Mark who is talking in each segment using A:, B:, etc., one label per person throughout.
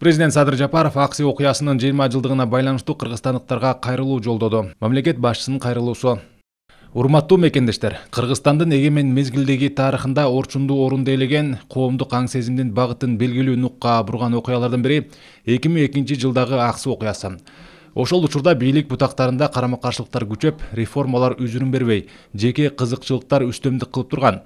A: президент садыр жапаров аксы окуясынын жыйырма жылдыгына байланыштуу кыргызстандыктарга кайрылуу жолдоду мамлекет башчысынын кайрылуусу урматтуу мекендештер кыргызстандын эгемен мезгилдеги тарыхында орчундуу орунду ээлеген коомдук аң сезимдин багытын белгилүү нукка бурган окуялардын бири эки миң экинчи жылдагы аксы окуясы ошол учурда бийлик бутактарында карама каршылыктар күчөп реформалар үзүрүн бербей жеке кызыкчылыктар үстөмдүк кылып турган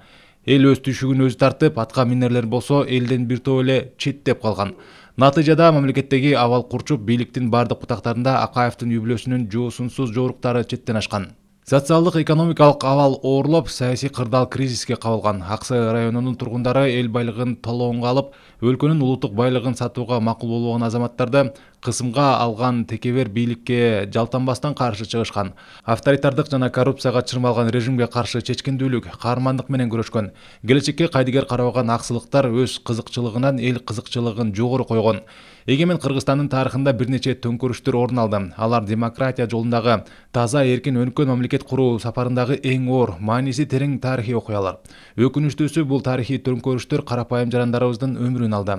A: эл өз түйшүгүн өзү тартып атка минерлер болсо элден бир топ эле четтеп калган натыйжада мамлекеттеги абал курчуп бийликтин баардык бутактарында акаевдин үй бүлөсүнүн жоосунсуз жоруктары четтен ашкан социалдык экономикалык абал оорлоп саясий кырдаал кризиске кабылган ак сай районунун тургундары эл байлыгын толоонго алып өлкөнүн улуттук байлыгын сатууга макул болбогон азаматтарды кысымга алган текебер бийликке жалтанбастан каршы чыгышкан авторитардык жана коррупцияга чырмалган режимге каршы чечкиндүүлүк каармандык менен күрөшкөн келечекке кайдыгер карабаган аксылыктар өз кызыкчылыгынан эл кызыкчылыгын жогору койгон эгемен кыргызстандын тарыхында бир нече төңкөрүштөр орун алды алар демократия жолундагы таза эркин өнүккөн мамлекет куруу сапарындагы эң оор мааниси терең тарыхый окуялар өкүнүчтүүсү бул тарыхый төңкөрүштөр карапайым жарандарыбыздын өмүрүн алды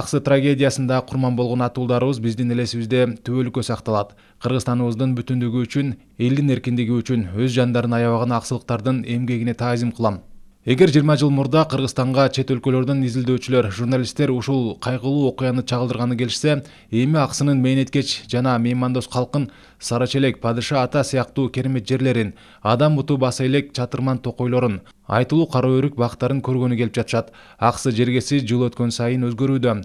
A: аксы трагедиясында курман болгон атуулдарыбыз биздин элесибизде түбөлүккө сакталат кыргызстаныбыздын бүтүндүгү үчүн элдин эркиндиги үчүн өз жандарын аябаган аксылыктардын эмгегине таазим кылам эгер жыйырма жыл мурда кыргызстанга чет өлкөлөрдөн изилдөөчүлөр журналисттер ушул кайгылуу окуяны чагылдырганы келишсе эми аксынын мээнеткеч жана меймандос калкын сара челек падыша ата сыяктуу керемет жерлерин адам буту баса элек чатырман токойлорун айтулуу кара өрүк бактарын көргөнү келип жатышат аксы жергеси жыл өткөн сайын өзгөрүүдө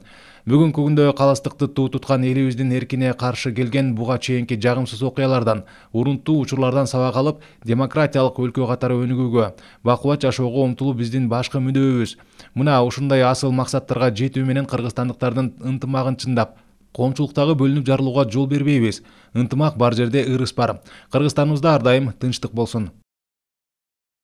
A: бүгүнкү күндө калыстыкты туу туткан элибиздин эркине каршы келген буга чейинки жагымсыз окуялардан урунттуу учурлардан сабак алып демократиялык өлкө катары өнүгүүгө бакубат жашоого умтулуу биздин башкы мүдөөбүз мына ушундай асыл максаттарга жетүү менен кыргызстандыктардын ынтымагын чындап коомчулуктагы бөлүнүп жарылууга жол бербейбиз ынтымак бар жерде ырыс бар кыргызстаныбызда ар дайым тынчтык болсун